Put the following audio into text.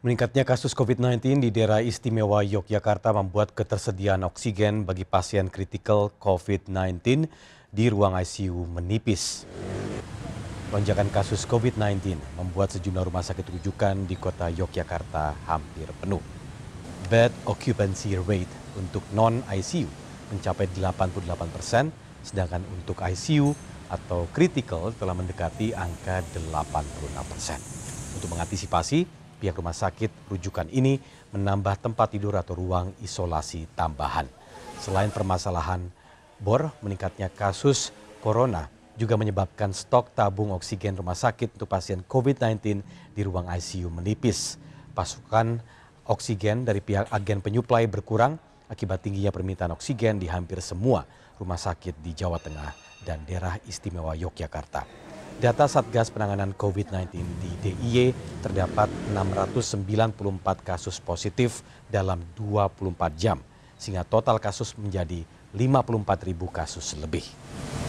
Meningkatnya kasus COVID-19 di daerah istimewa Yogyakarta membuat ketersediaan oksigen bagi pasien kritikal COVID-19 di ruang ICU menipis. Lonjakan kasus COVID-19 membuat sejumlah rumah sakit rujukan di kota Yogyakarta hampir penuh. Bed occupancy rate untuk non-ICU mencapai 88 persen, sedangkan untuk ICU atau critical telah mendekati angka 86 persen. Untuk mengantisipasi, Pihak rumah sakit rujukan ini menambah tempat tidur atau ruang isolasi tambahan. Selain permasalahan bor, meningkatnya kasus corona juga menyebabkan stok tabung oksigen rumah sakit untuk pasien COVID-19 di ruang ICU menipis. Pasukan oksigen dari pihak agen penyuplai berkurang akibat tingginya permintaan oksigen di hampir semua rumah sakit di Jawa Tengah dan daerah istimewa Yogyakarta. Data Satgas Penanganan COVID-19 di DIY terdapat 694 kasus positif dalam 24 jam, sehingga total kasus menjadi 54.000 kasus lebih.